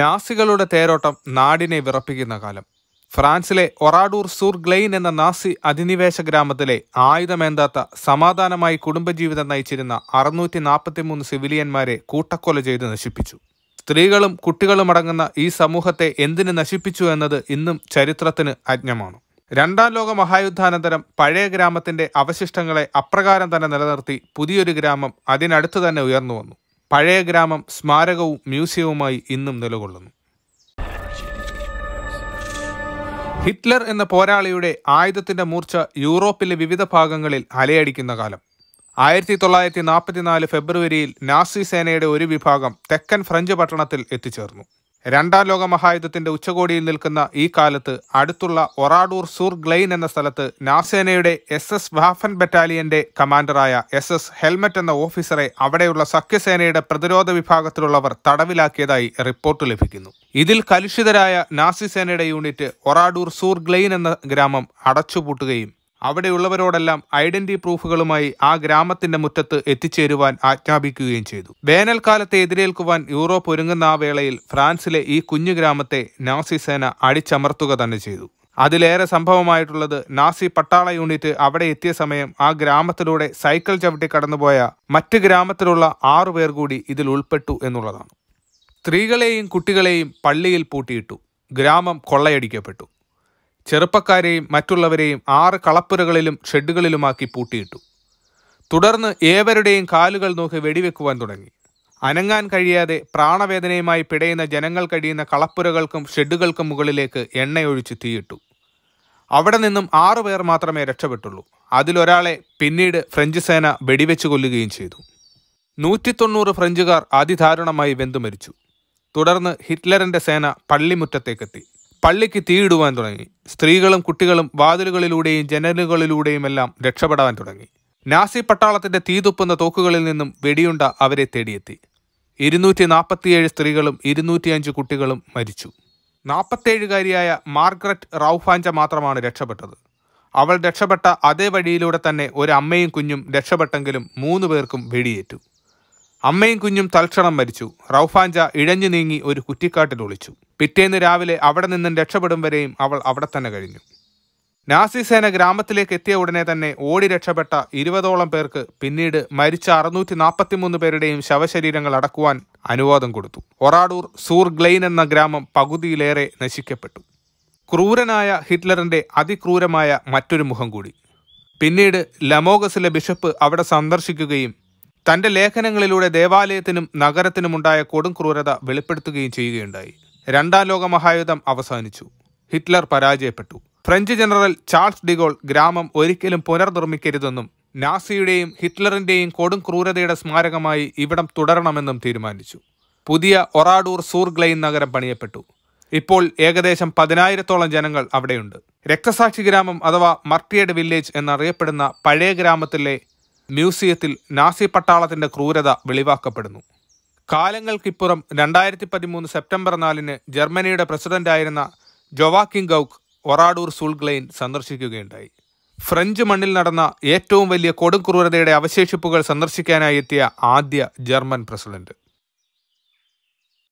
നാസികളുടെ തേരോട്ടം നാടിനെ വിറപ്പിക്കുന്ന കാലം ഫ്രാൻസിലെ ഒറാഡൂർ സൂർ ഗ്ലെയിൻ എന്ന നാസി അധിനിവേശ ഗ്രാമത്തിലെ ആയുധമേന്താത്ത സമാധാനമായി കുടുംബജീവിതം നയിച്ചിരുന്ന അറുന്നൂറ്റി നാൽപ്പത്തിമൂന്ന് സിവിലിയന്മാരെ കൂട്ടക്കൊല ചെയ്ത് നശിപ്പിച്ചു സ്ത്രീകളും കുട്ടികളും അടങ്ങുന്ന ഈ സമൂഹത്തെ എന്തിനു നശിപ്പിച്ചു എന്നത് ഇന്നും ചരിത്രത്തിന് അജ്ഞമാണ് രണ്ടാം ലോക മഹായുദ്ധാനന്തരം പഴയ ഗ്രാമത്തിന്റെ അവശിഷ്ടങ്ങളെ അപ്രകാരം തന്നെ നിലനിർത്തി പുതിയൊരു ഗ്രാമം അതിനടുത്ത് തന്നെ ഉയർന്നു വന്നു പഴയ ഗ്രാമം സ്മാരകവും മ്യൂസിയവുമായി ഇന്നും നിലകൊള്ളുന്നു ഹിറ്റ്ലർ എന്ന പോരാളിയുടെ ആയുധത്തിൻ്റെ മൂർച്ച യൂറോപ്പിലെ വിവിധ ഭാഗങ്ങളിൽ അലയടിക്കുന്ന കാലം ആയിരത്തി തൊള്ളായിരത്തി നാൽപ്പത്തിനാല് ഫെബ്രുവരിയിൽ നാസി സേനയുടെ ഒരു വിഭാഗം തെക്കൻ ഫ്രഞ്ച് പട്ടണത്തിൽ എത്തിച്ചേർന്നു രണ്ടാം ലോക മഹായുദ്ധത്തിന്റെ ഉച്ചകോടിയിൽ നിൽക്കുന്ന ഈ കാലത്ത് അടുത്തുള്ള ഒറാഡൂർ സൂർ ഗ്ലെയിൻ എന്ന സ്ഥലത്ത് നാസേനയുടെ എസ് എസ് വാഫൻ ബറ്റാലിയന്റെ കമാൻഡറായ എസ് എസ് ഹെൽമറ്റ് എന്ന ഓഫീസറെ അവിടെയുള്ള സഖ്യസേനയുടെ പ്രതിരോധ വിഭാഗത്തിലുള്ളവർ തടവിലാക്കിയതായി റിപ്പോർട്ട് ലഭിക്കുന്നു ഇതിൽ കലുഷിതരായ നാസി സേനയുടെ യൂണിറ്റ് ഒറാഡൂർ സൂർ ഗ്ലെയിൻ എന്ന ഗ്രാമം അടച്ചുപൂട്ടുകയും അവിടെയുള്ളവരോടെല്ലാം ഐഡന്റി പ്രൂഫുകളുമായി ആ ഗ്രാമത്തിന്റെ മുറ്റത്ത് എത്തിച്ചേരുവാൻ ആജ്ഞാപിക്കുകയും ചെയ്തു വേനൽക്കാലത്തെ എതിരേൽക്കുവാൻ യൂറോപ്പ് ഒരുങ്ങുന്ന ആ വേളയിൽ ഫ്രാൻസിലെ ഈ കുഞ്ഞു ഗ്രാമത്തെ നാസി സേന അടിച്ചമർത്തുക തന്നെ ചെയ്തു അതിലേറെ സംഭവമായിട്ടുള്ളത് നാസി പട്ടാള യൂണിറ്റ് അവിടെ എത്തിയ സമയം ആ ഗ്രാമത്തിലൂടെ സൈക്കിൾ ചവിട്ടി കടന്നുപോയ മറ്റ് ഗ്രാമത്തിലുള്ള ആറുപേർ കൂടി ഇതിൽ ഉൾപ്പെട്ടു എന്നുള്ളതാണ് സ്ത്രീകളെയും കുട്ടികളെയും പള്ളിയിൽ പൂട്ടിയിട്ടു ഗ്രാമം കൊള്ളയടിക്കപ്പെട്ടു ചെറുപ്പക്കാരെയും മറ്റുള്ളവരെയും ആറ് കളപ്പുരകളിലും ഷെഡുകളിലുമാക്കി പൂട്ടിയിട്ടു തുടർന്ന് ഏവരുടെയും കാലുകൾ നോക്കി വെടിവെക്കുവാൻ തുടങ്ങി അനങ്ങാൻ കഴിയാതെ പ്രാണവേദനയുമായി പിടയുന്ന ജനങ്ങൾ കഴിയുന്ന കളപ്പുരകൾക്കും ഷെഡുകൾക്കും മുകളിലേക്ക് എണ്ണയൊഴിച്ച് തീയിട്ടു അവിടെ നിന്നും ആറുപേർ മാത്രമേ രക്ഷപ്പെട്ടുള്ളൂ അതിലൊരാളെ പിന്നീട് ഫ്രഞ്ച് സേന വെടിവെച്ചു കൊല്ലുകയും ചെയ്തു നൂറ്റി തൊണ്ണൂറ് ഫ്രഞ്ചുകാർ അതിദാരുണമായി വെന്തു മരിച്ചു തുടർന്ന് ഹിറ്റ്ലറിൻ്റെ സേന പള്ളിമുറ്റത്തേക്കെത്തി പള്ളിക്ക് തീയിടുവാൻ തുടങ്ങി സ്ത്രീകളും കുട്ടികളും വാതിലുകളിലൂടെയും ജനലുകളിലൂടെയും എല്ലാം രക്ഷപ്പെടാൻ തുടങ്ങി നാസി പട്ടാളത്തിന്റെ തീതുപ്പുന്ന തോക്കുകളിൽ നിന്നും വെടിയുണ്ട അവരെ തേടിയെത്തി ഇരുന്നൂറ്റി നാൽപ്പത്തിയേഴ് സ്ത്രീകളും ഇരുന്നൂറ്റിയഞ്ച് കുട്ടികളും മരിച്ചു നാൽപ്പത്തേഴുകാരിയായ മാർഗ്രറ്റ് റൌഫാഞ്ച മാത്രമാണ് രക്ഷപ്പെട്ടത് അവൾ രക്ഷപ്പെട്ട അതേ വഴിയിലൂടെ തന്നെ ഒരു അമ്മയും കുഞ്ഞും രക്ഷപ്പെട്ടെങ്കിലും മൂന്ന് പേർക്കും വെടിയേറ്റു അമ്മയും കുഞ്ഞും തൽക്ഷണം മരിച്ചു റൌഫാഞ്ച ഇഴഞ്ഞു നീങ്ങി ഒരു കുറ്റിക്കാട്ടിൽ ഒളിച്ചു പിറ്റേന്ന് രാവിലെ അവിടെ നിന്നും രക്ഷപ്പെടും വരെയും അവൾ അവിടെ തന്നെ കഴിഞ്ഞു നാസി സേന ഗ്രാമത്തിലേക്ക് എത്തിയ ഉടനെ തന്നെ ഓടി രക്ഷപ്പെട്ട ഇരുപതോളം പേർക്ക് പിന്നീട് മരിച്ച അറുന്നൂറ്റി നാൽപ്പത്തിമൂന്ന് പേരുടെയും ശവശരീരങ്ങൾ അടക്കുവാൻ അനുവാദം കൊടുത്തു ഒറാഡൂർ സൂർ ഗ്ലെയിൻ എന്ന ഗ്രാമം പകുതിയിലേറെ നശിക്കപ്പെട്ടു ക്രൂരനായ ഹിറ്റ്ലറിന്റെ അതിക്രൂരമായ മറ്റൊരു മുഖം കൂടി പിന്നീട് ലമോഗസിലെ ബിഷപ്പ് അവിടെ സന്ദർശിക്കുകയും തന്റെ ലേഖനങ്ങളിലൂടെ ദേവാലയത്തിനും നഗരത്തിനുമുണ്ടായ കൊടും ക്രൂരത വെളിപ്പെടുത്തുകയും ചെയ്യുകയുണ്ടായി രണ്ടാം ലോക മഹായുദ്ധം അവസാനിച്ചു ഹിറ്റ്ലർ പരാജയപ്പെട്ടു ഫ്രഞ്ച് ജനറൽ ചാൾസ് ഡിഗോൾ ഗ്രാമം ഒരിക്കലും പുനർനിർമ്മിക്കരുതെന്നും നാസിയുടെയും ഹിറ്റ്ലറിന്റെയും കൊടും ക്രൂരതയുടെ സ്മാരകമായി ഇവിടം തുടരണമെന്നും തീരുമാനിച്ചു പുതിയ ഒറാഡൂർ സൂർഗ്ലൈൻ നഗരം പണിയപ്പെട്ടു ഇപ്പോൾ ഏകദേശം പതിനായിരത്തോളം ജനങ്ങൾ അവിടെയുണ്ട് രക്തസാക്ഷി ഗ്രാമം അഥവാ മർട്ടിയഡ് വില്ലേജ് എന്നറിയപ്പെടുന്ന പഴയ ഗ്രാമത്തിലെ മ്യൂസിയത്തിൽ നാസി പട്ടാളത്തിന്റെ ക്രൂരത വെളിവാക്കപ്പെടുന്നു കാലങ്ങൾക്കിപ്പുറം രണ്ടായിരത്തി പതിമൂന്ന് സെപ്റ്റംബർ നാലിന് ജർമ്മനിയുടെ പ്രസിഡന്റായിരുന്ന ജൊവാക്കിംഗ് ഗൌക്ക് ഒറാഡൂർ സൂൾഗ്ലെയിൻ സന്ദർശിക്കുകയുണ്ടായി ഫ്രഞ്ച് മണ്ണിൽ നടന്ന ഏറ്റവും വലിയ കൊടുംക്രൂരതയുടെ അവശേഷിപ്പുകൾ സന്ദർശിക്കാനായി എത്തിയ ആദ്യ ജർമ്മൻ പ്രസിഡന്റ്